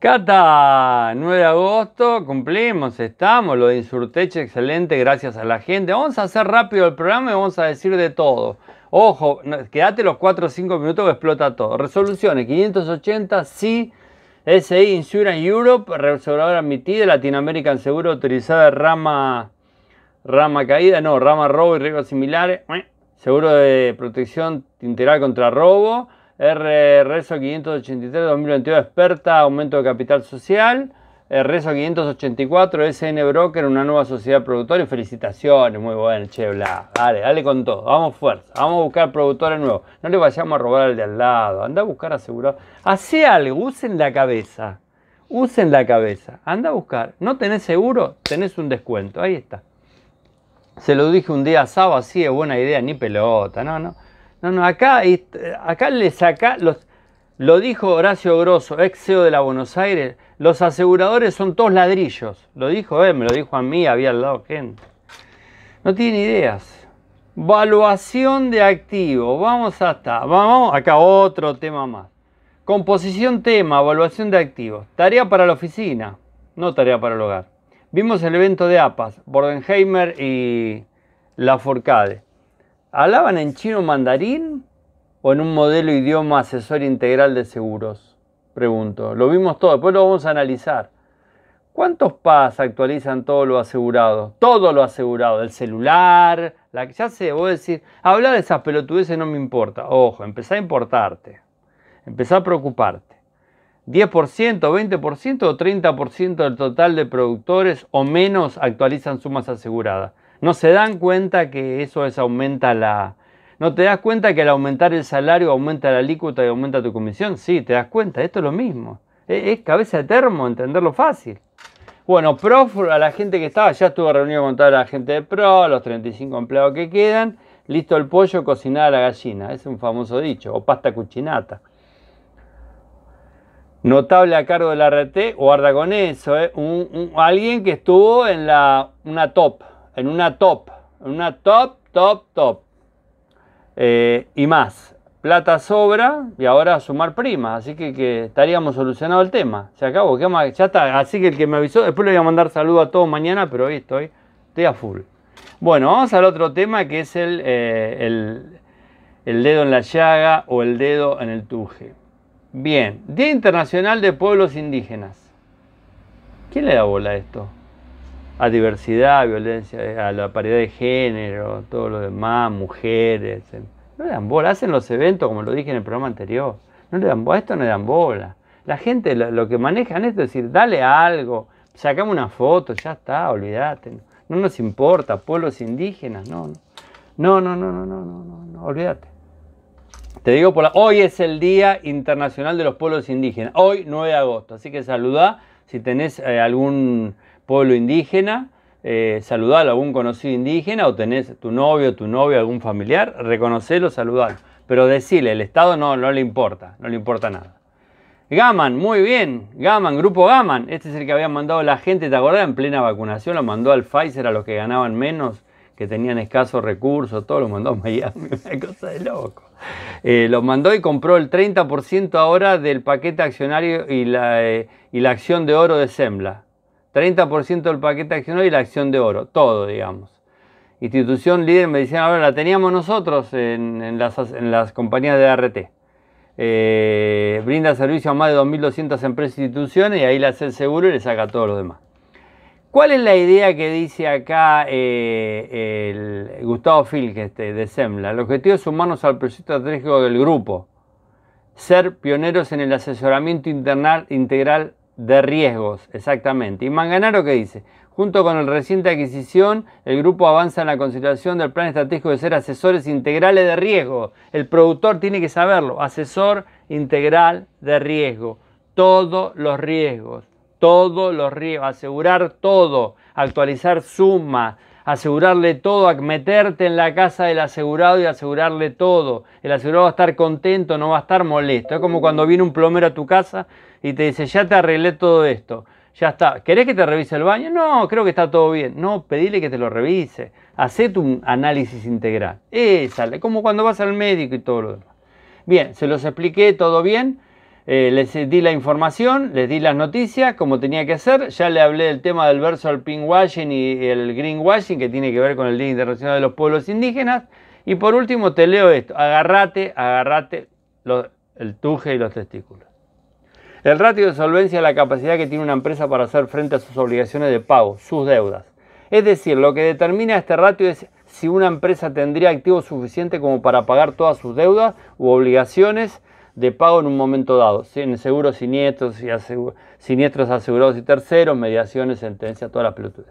Cata, 9 de agosto, cumplimos, estamos, lo de Insurtech excelente, gracias a la gente. Vamos a hacer rápido el programa y vamos a decir de todo. Ojo, quédate los 4 o 5 minutos que explota todo. Resoluciones, 580, sí, SI Insurance Europe, aseguradora admitida, Latinoamérica en seguro autorizada, rama, rama caída, no, rama robo y riesgos similares, eh, seguro de protección integral contra robo. R 583 2022 Experta, aumento de capital social. Reso 584 SN Broker, una nueva sociedad productora. felicitaciones, muy bueno, che, bla. Dale, dale con todo. Vamos fuerza, vamos a buscar productores nuevos. No le vayamos a robar al de al lado. Anda a buscar asegurado. Hacé algo, usen la cabeza. Usen la cabeza. Anda a buscar. No tenés seguro, tenés un descuento. Ahí está. Se lo dije un día sábado, Saba, sí, es buena idea, ni pelota, no, no. No, no, acá, acá le saca, los, lo dijo Horacio Grosso, ex CEO de la Buenos Aires, los aseguradores son todos ladrillos. Lo dijo él, me lo dijo a mí, había al lado gente. No tiene ideas. Valuación de activos. Vamos hasta. Vamos acá otro tema más. Composición tema, evaluación de activos. Tarea para la oficina, no tarea para el hogar. Vimos el evento de APAS, Bordenheimer y La Forcade. ¿Hablaban en chino mandarín o en un modelo idioma asesor integral de seguros? Pregunto. Lo vimos todo, después lo vamos a analizar. ¿Cuántos PAS actualizan todo lo asegurado? Todo lo asegurado, el celular, la que ya sé, a decir. habla de esas pelotudeces no me importa. Ojo, empezá a importarte, empezá a preocuparte. 10%, 20% o 30% del total de productores o menos actualizan sumas aseguradas. No se dan cuenta que eso es aumenta la... ¿No te das cuenta que al aumentar el salario aumenta la alícuota y aumenta tu comisión? Sí, te das cuenta, esto es lo mismo. E, es, cabeza de termo, entenderlo fácil. Bueno, pro a la gente que estaba, ya estuvo reunido con toda la gente de Pro, los 35 empleados que quedan, listo el pollo, cocinada la gallina, es un famoso dicho, o pasta cuchinata. Notable a cargo de la RT, guarda con eso, eh, alguien que estuvo en la, una top, en una top, en una top, top, top. Eh, y más, plata sobra y ahora sumar primas, así que, estaríamos solucionado el tema. Se acabó, ya está. Así que el que me avisó, después le voy a mandar saludo a todos mañana, pero hoy estoy, estoy a full. Bueno, vamos al otro tema que es el, eh, el, el dedo en la llaga o el dedo en el tuje. Bien, Día Internacional de Pueblos Indígenas. ¿Quién le da bola a esto? a diversidad, a violencia, a la paridad de género, todo lo demás, mujeres. No le dan bola, hacen los eventos como lo dije en el programa anterior. No le dan bola, esto no le dan bola. La gente lo que manejan esto es decir, dale algo, sacame una foto, ya está, olvídate. No nos importa, pueblos indígenas, no, no. No, no, no, no, no, no, olvídate. Te digo por la... Hoy es el Día Internacional de los Pueblos Indígenas, hoy 9 de agosto, así que saludá si tenés algún pueblo indígena, eh, saludar a algún conocido indígena o tenés tu novio, tu novia, algún familiar, reconocerlo, saludarlo. Pero decirle, el Estado no, no le importa, no le importa nada. Gaman, muy bien, Gaman, Grupo Gaman, este es el que habían mandado la gente, ¿te acordás? En plena vacunación lo mandó al Pfizer a los que ganaban menos, que tenían escasos recursos, todo lo mandó a Miami, una cosa de loco. Eh, lo mandó y compró el 30% ahora del paquete accionario y la, eh, y la acción de oro de Sembla. 30% del paquete accionario y la acción de oro, todo, digamos. Institución líder me decían, ahora la teníamos nosotros en, las, compañías de ART. Eh, brinda servicio a más de 2.200 empresas e instituciones y ahí le hace el seguro y le saca a todos los demás. ¿Cuál es la idea que dice acá eh, Gustavo Filges de SEMLA? El objetivo es sumarnos al proyecto estratégico del grupo, ser pioneros en el asesoramiento internal integral de riesgos, exactamente. ¿Y Manganaro qué dice? Junto con el reciente adquisición, el grupo avanza en la consideración del plan estratégico de ser asesores integrales de riesgo. El productor tiene que saberlo, asesor integral de riesgo. Todos los riesgos, todos los riesgos, asegurar todo, actualizar sumas, asegurarle todo, meterte en la casa del asegurado y asegurarle todo. El asegurado va a estar contento, no va a estar molesto. Es como cuando viene un plomero a tu casa y te dice, ya te arreglé todo esto, ya está. ¿Querés que te revise el baño? No, creo que está todo bien. No, pedile que te lo revise. Hacete un análisis integral. Esa, como cuando vas al médico y todo lo demás. Bien, se los expliqué, todo bien. Eh, les di la información, les di las noticias, como tenía que hacer. Ya le hablé del tema del verso al pinkwashing y el greenwashing, que tiene que ver con el Día Internacional de los Pueblos Indígenas. Y por último te leo esto, agarrate, agarrate el tuje y los testículos. El ratio de solvencia es la capacidad que tiene una empresa para hacer frente a sus obligaciones de pago, sus deudas. Es decir, lo que determina este ratio es si una empresa tendría activos suficientes como para pagar todas sus deudas u obligaciones de pago en un momento dado, ¿sí? en seguros siniestros, y siniestros asegurados y terceros, mediaciones, sentencias, todas las pelotudes.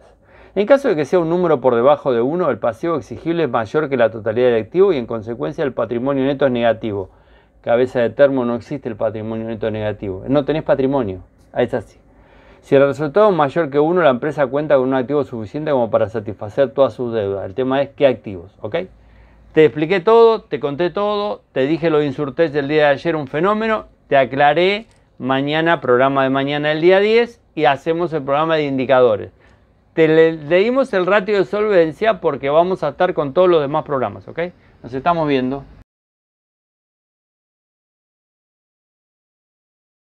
En caso de que sea un número por debajo de 1, el pasivo exigible es mayor que la totalidad del activo y en consecuencia el patrimonio neto es negativo. Cabeza de termo no existe el patrimonio neto negativo. No tenés patrimonio. Ah, es así. Si el resultado es mayor que 1, la empresa cuenta con un activo suficiente como para satisfacer todas sus deudas. El tema es qué activos, ¿ok? Te expliqué todo, te conté todo, te dije lo de del día de ayer, un fenómeno, te aclaré mañana, programa de mañana el día 10 y hacemos el programa de indicadores. Te leímos el ratio de solvencia porque vamos a estar con todos los demás programas, ¿ok? Nos estamos viendo.